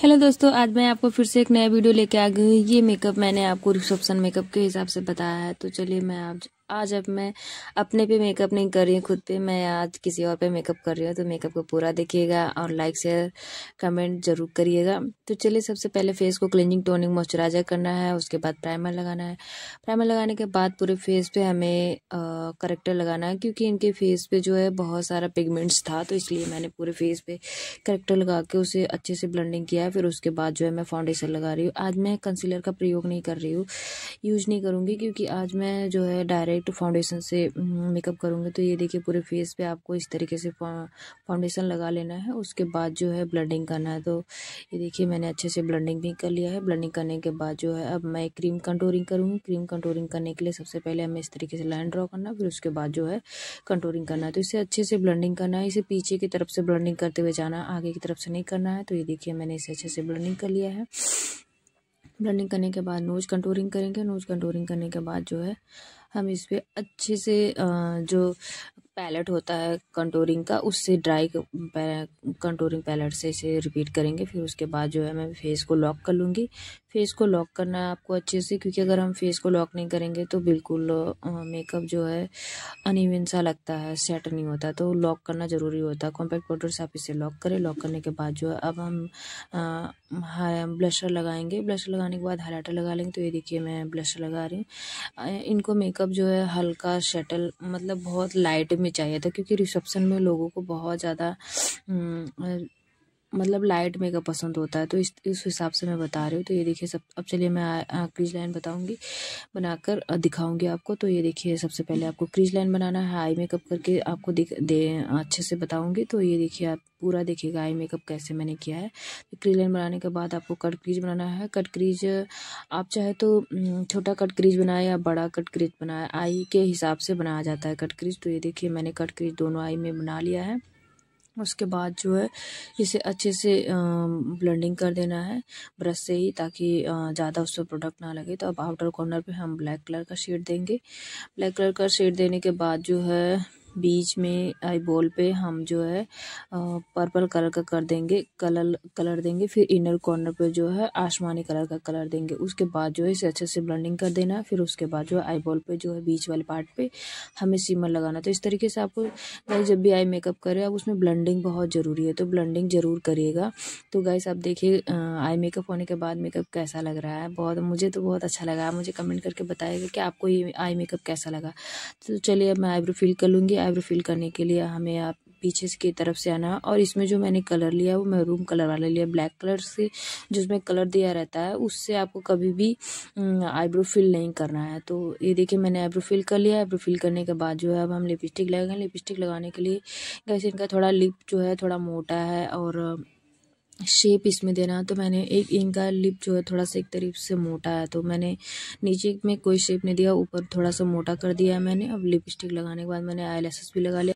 hello दोस्तों आज मैं आपको फिर से एक नया वीडियो लेके आ गई ये मेकअप मैंने आपको रिसेप्शन मेकअप के हिसाब से बताया है तो चलिए मैं आप आज अब मैं अपने पे मेकअप नहीं कर रही हूँ खुद पे मैं आज किसी और पे मेकअप कर रही हूँ तो मेकअप को पूरा देखिएगा और लाइक शेयर कमेंट जरूर करिएगा तो चलिए सबसे पहले फेस को क्लिनजिंग टोनिंग मॉइस्चराइजर करना है उसके बाद प्राइमर लगाना है प्राइमर लगाने के बाद पूरे फेस पे हमें करेक्टर लगाना है क्योंकि इनके फेस पे जो है बहुत सारा पिगमेंट्स था तो इसलिए मैंने पूरे फेस पे करेक्टर लगा के उसे अच्छे से ब्लेंडिंग किया है फिर उसके बाद जो है मैं फाउंडेशन लगा रही हूँ आज मैं कंसीलर का प्रयोग नहीं कर रही हूँ यूज नहीं करूँगी क्योंकि आज मैं जो है डायरेक्ट डायरेक्ट फाउंडेशन से मेकअप हम्म, करूँगी तो ये देखिए पूरे फेस पे आपको इस तरीके से फाउंडेशन लगा लेना है उसके बाद जो है ब्लडिंग करना है तो ये देखिए मैंने अच्छे से ब्लडिंग भी कर लिया है ब्लडिंग करने के बाद जो है अब मैं क्रीम कंटोरिंग करूँगी क्रीम कंटोरिंग करने के लिए सबसे पहले हमें इस तरीके से लाइन ड्रॉ करना फिर उसके बाद जो है कंटोरिंग करना है तो इसे अच्छे से ब्लडिंग करना है इसे पीछे की तरफ से ब्लडिंग करते हुए जाना आगे की तरफ से नहीं करना है तो ये देखिए मैंने इसे अच्छे से ब्लडिंग कर लिया है ब्लेंडिंग करने के बाद नोज कंटूरिंग करेंगे नोज कंटूरिंग करने के बाद जो है हम इस पर अच्छे से जो पैलेट होता है कंटूरिंग का उससे ड्राई कंटूरिंग पैलेट से इसे रिपीट करेंगे फिर उसके बाद जो है मैं फेस को लॉक कर लूँगी फेस को लॉक करना है आपको अच्छे से क्योंकि अगर हम फेस को लॉक नहीं करेंगे तो बिल्कुल मेकअप जो है अनिविन सा लगता है सेट नहीं होता तो लॉक करना ज़रूरी होता है कॉम्पैक्ट पाउडर से आप इसे लॉक करें लॉक करने के बाद जो है अब हम आ, ब्लशर लगाएंगे ब्लशर लगाने के बाद हाईलाइटर लगा लेंगे तो ये देखिए मैं ब्लशर लगा रही हूँ इनको मेकअप जो है हल्का शटल मतलब बहुत लाइट में में चाहिए था क्योंकि रिसेप्शन में लोगों को बहुत ज़्यादा मतलब लाइट मेकअप पसंद होता है तो इस इस हिसाब से मैं बता रही हूँ तो ये देखिए सब अब चलिए मैं क्रीज लाइन बताऊँगी बनाकर दिखाऊँगी आपको तो ये देखिए सबसे पहले आपको क्रीज लाइन बनाना है आई मेकअप करके आपको दिख दे अच्छे से बताऊँगी तो ये देखिए आप पूरा देखिएगा आई मेकअप कैसे मैंने किया है तो क्रीज लाइन बनाने के बाद आपको कट क्रीज बनाना है कट क्रीज आप चाहे तो छोटा कट क्रीज बनाए या बड़ा कट क्रीज बनाए आई के हिसाब से बनाया जाता है कट क्रीज तो ये देखिए मैंने कट क्रीज दोनों आई में बना लिया है उसके बाद जो है इसे अच्छे से ब्लेंडिंग कर देना है ब्रश से ही ताकि ज़्यादा उस पर प्रोडक्ट ना लगे तो अब आउटर कॉर्नर पे हम ब्लैक कलर का शेड देंगे ब्लैक कलर का शेड देने के बाद जो है बीच में आई बॉल पे हम जो है पर्पल कलर का कर देंगे कलर कलर देंगे फिर इनर कॉर्नर पे जो है आसमानी कलर का कलर देंगे उसके बाद जो है इसे अच्छे से ब्लेंडिंग कर देना फिर उसके बाद जो है आई बॉल पे जो है बीच वाले पार्ट पे हमें सीमर लगाना तो इस तरीके से आपको गाइस जब भी आई मेकअप करें आप उसमें ब्लेंडिंग बहुत ज़रूरी है तो ब्लेंडिंग ज़रूर करिएगा तो गाइस आप देखिए आई मेकअप होने के बाद मेकअप कैसा लग रहा है बहुत मुझे तो बहुत अच्छा लगा मुझे कमेंट करके बताएगा कि आपको ये आई मेकअप कैसा लगा तो चलिए अब मैं आईब्रो फिल कर लूँगी आईब्रो फिल करने के लिए हमें आप पीछे की तरफ से आना है और इसमें जो मैंने कलर लिया वो मैरून कलर वाला लिया ब्लैक कलर से जिसमें कलर दिया रहता है उससे आपको कभी भी आईब्रो हम्म, फिल नहीं करना है तो ये देखिए मैंने आईब्रो फिल कर लिया आईब्रो फिल करने के बाद जो है अब हम लिपस्टिक लगाएंगे लिपस्टिक लगाने के लिए कैसे इनका थोड़ा लिप जो है थोड़ा मोटा है और शेप इसमें देना तो मैंने एक इनका लिप जो है थोड़ा सा एक तरीके से मोटा है तो मैंने नीचे में कोई शेप नहीं दिया ऊपर थोड़ा सा मोटा कर दिया है मैंने अब लिपस्टिक लगाने के बाद मैंने आई भी लगा लिया